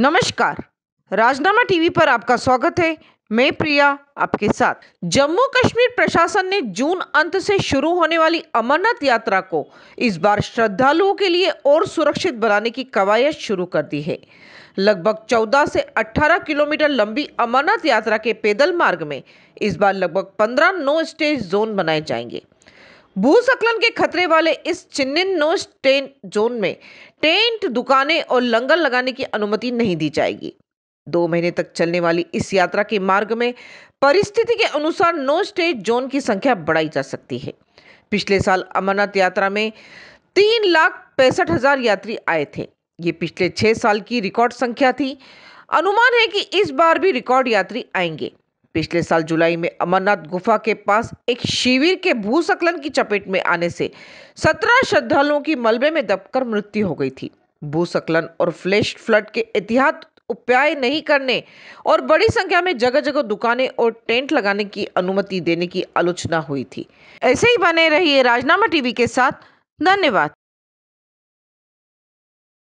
नमस्कार राजनामा टीवी पर आपका स्वागत है मैं प्रिया आपके साथ जम्मू कश्मीर प्रशासन ने जून अंत से शुरू होने वाली अमरनाथ यात्रा को इस बार श्रद्धालुओं के लिए और सुरक्षित बनाने की कवायद शुरू कर दी है लगभग 14 से 18 किलोमीटर लंबी अमरनाथ यात्रा के पैदल मार्ग में इस बार लगभग 15 नो स्टेज जोन बनाए जाएंगे भूस्खलन के खतरे वाले इस चिन्हित नो स्टेन जोन में टेंट दुकानें और लंगर लगाने की अनुमति नहीं दी जाएगी दो महीने तक चलने वाली इस यात्रा के मार्ग में परिस्थिति के अनुसार नो स्टेट जोन की संख्या बढ़ाई जा सकती है पिछले साल अमरनाथ यात्रा में तीन लाख पैंसठ हजार यात्री आए थे ये पिछले छह साल की रिकॉर्ड संख्या थी अनुमान है कि इस बार भी रिकॉर्ड यात्री आएंगे पिछले साल जुलाई में अमरनाथ गुफा के पास एक शिविर के भूस्खलन की चपेट में आने से सत्रह श्रद्धालुओं की मलबे में दबकर मृत्यु हो गई थी भूस्खलन और फ्लैश फ्लड के एहतियात उपाय नहीं करने और बड़ी संख्या में जगह जगह दुकानें और टेंट लगाने की अनुमति देने की आलोचना हुई थी ऐसे ही बने रहिए राजनामा टीवी के साथ धन्यवाद